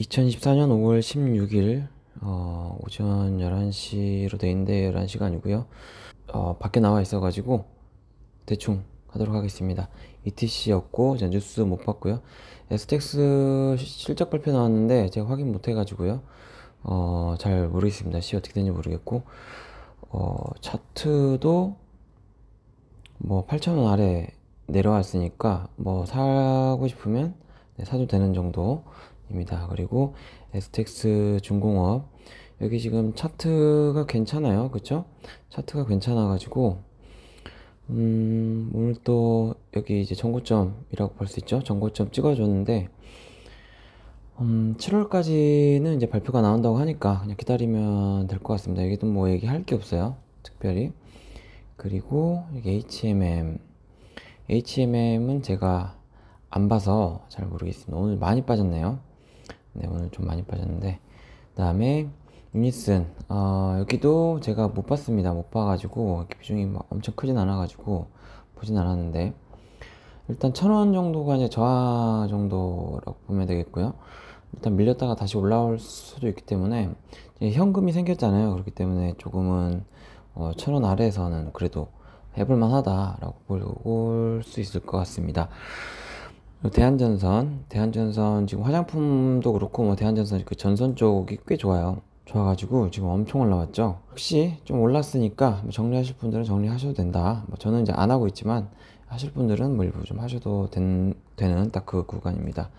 2014년 5월 16일 어, 오전 11시로 돼 있는데 11시가 아니고요 어, 밖에 나와 있어 가지고 대충 하도록 하겠습니다 ETC였고 제가 뉴스 못 봤고요 에스텍스 실적 발표 나왔는데 제가 확인 못 해가지고요 어, 잘 모르겠습니다 시 어떻게 되는지 모르겠고 어, 차트도 뭐 8,000원 아래 내려왔으니까 뭐 사고 싶으면 네, 사도 되는 정도 입니다 그리고 에스텍스 중공업 여기 지금 차트가 괜찮아요 그쵸 차트가 괜찮아 가지고 음 오늘 또 여기 이제 전고점이라고 볼 수 있죠 전고점 찍어줬는데 음 7월까지는 이제 발표가 나온다고 하니까 그냥 기다리면 될 것 같습니다 여기도 뭐 얘기할 게 없어요 특별히 그리고 여기 HMM HMM은 제가 안 봐서 잘 모르겠습니다 오늘 많이 빠졌네요 네, 오늘 좀 많이 빠졌는데. 그 다음에, 유니슨. 어, 여기도 제가 못 봤습니다. 못 봐가지고, 비중이 막 엄청 크진 않아가지고, 보진 않았는데. 일단 천 원 정도가 이제 저하 정도라고 보면 되겠고요. 일단 밀렸다가 다시 올라올 수도 있기 때문에 현금이 생겼잖아요. 그렇기 때문에 조금은 어, 천원 아래에서는 그래도 해볼 만하다라고 볼 수 있을 것 같습니다. 대한전선, 대한전선 지금 화장품도 그렇고 뭐 대한전선 그 전선 쪽이 꽤 좋아요. 좋아가지고 지금 엄청 올라왔죠. 혹시 좀 올랐으니까 뭐 정리하실 분들은 정리하셔도 된다. 뭐 저는 이제 안 하고 있지만 하실 분들은 뭐 일부 좀 하셔도 된, 되는 딱 그 구간입니다.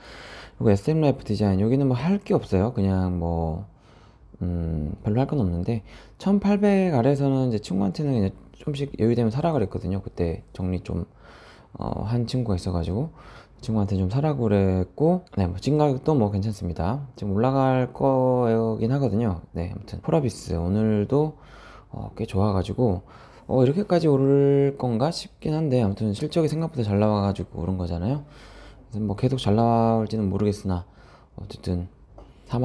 그리고 SM 라이프 디자인 여기는 뭐 할 게 없어요. 그냥 뭐 음, 별로 할 건 없는데 1,800 아래에서는 이제 친구한테는 이제 좀씩 여유되면 사라 그랬거든요. 그때 정리 좀 어, 친구가 있어가지고 친구한테 좀 사라고 그랬고 네, 뭐 찐가격도 뭐 괜찮습니다. 지금 올라갈 거긴 하거든요. 네, 아무튼 포라비스 오늘도 어, 꽤 좋아가지고 어, 이렇게까지 오를 건가 싶긴 한데 아무튼 실적이 생각보다 잘 나와가지고 오른 거잖아요. 그래서 뭐 계속 잘 나올지는 모르겠으나 어쨌든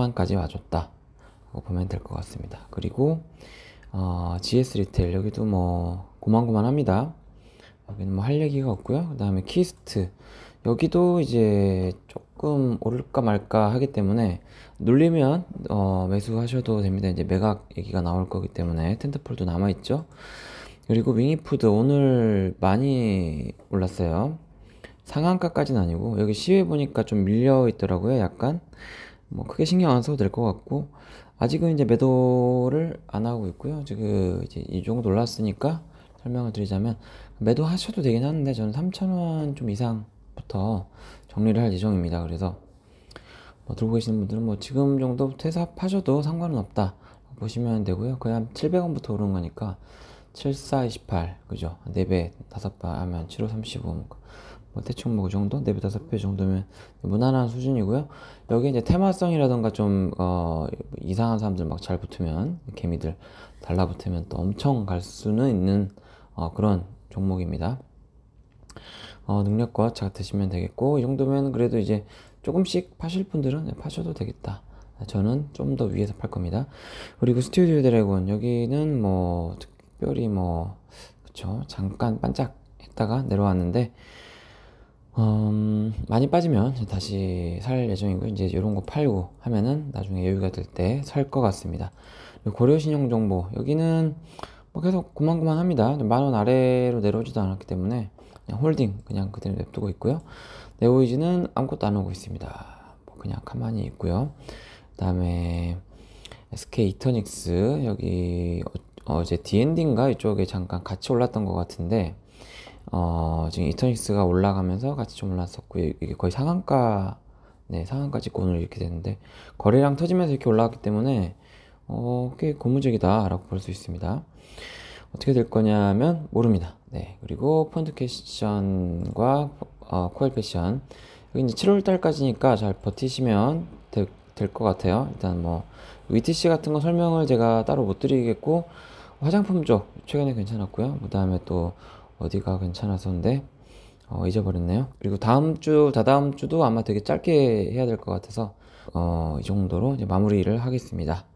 4만까지 와줬다. 라고 보면 될 것 같습니다. 그리고 어, GS 리테일 여기도 뭐 고만고만합니다. 여기는 뭐 할 얘기가 없고요. 그 다음에 키스트 여기도 이제 조금 오를까 말까 하기 때문에 눌리면 어, 매수하셔도 됩니다. 이제 매각 얘기가 나올 거기 때문에 텐트폴도 남아있죠. 그리고 윙이푸드 오늘 많이 올랐어요. 상한가까지는 아니고 여기 시외 보니까 좀 밀려 있더라고요. 약간 뭐 크게 신경 안 써도 될 것 같고 아직은 이제 매도를 안 하고 있고요. 지금 이제 이 정도 올랐으니까 설명을 드리자면 매도하셔도 되긴 하는데 저는 3,000원 좀 이상 부터 정리를 할 예정입니다. 그래서 뭐 들고 계시는 분들은 뭐 지금 정도 퇴사하셔도 상관은 없다 보시면 되고요. 거의 700원부터 오른 거니까 7428 그죠? 4배 5배 하면 7535뭐 뭐 대충 뭐 그 정도 4배 5배 그 정도면 무난한 수준이고요. 여기 이제 테마성이라던가 좀 어, 이상한 사람들 막 잘 붙으면 개미들 달라붙으면 또 엄청 갈 수는 있는 어, 그런 종목입니다. 어, 능력과 잘 드시면 되겠고 이 정도면 그래도 이제 조금씩 파실 분들은 네, 파셔도 되겠다 저는 좀 더 위에서 팔 겁니다 그리고 스튜디오 드래곤 여기는 뭐 특별히 뭐 그쵸 잠깐 반짝 했다가 내려왔는데 음, 많이 빠지면 다시 살예정이고 이제 이런 거 팔고 하면은 나중에 여유가 될 때 살 것 같습니다. 고려신용 정보 여기는 뭐 계속 고만고만합니다. 만원 아래로 내려오지도 않았기 때문에 그냥 홀딩 그냥 그대로 냅두고 있고요. 네오이즈는 아무것도 안 오고 있습니다. 뭐 그냥 가만히 있고요. 그다음에 SK 이터닉스 여기 어, 어제 디엔딩가 이쪽에 잠깐 같이 올랐던 것 같은데 어, 지금 이터닉스가 올라가면서 같이 좀 올랐었고 이게 거의 상한가 네 상한가 찍고 오늘 이렇게 됐는데 거래량 터지면서 이렇게 올라왔기 때문에 어, 꽤 고무적이다라고 볼 수 있습니다. 어떻게 될 거냐면 모릅니다. 네, 그리고 폰트 캐션과 어, 코일 패션 여기 이제 7월 달까지니까 잘 버티시면 될 것 같아요. 일단 뭐 VTC 같은 거 설명을 제가 따로 못 드리겠고 화장품 쪽 최근에 괜찮았고요. 그 다음에 또 어디가 괜찮았었는데 어, 잊어버렸네요. 그리고 다음 주, 다다음 주도 아마 되게 짧게 해야 될 것 같아서 어, 이 정도로 마무리를 하겠습니다.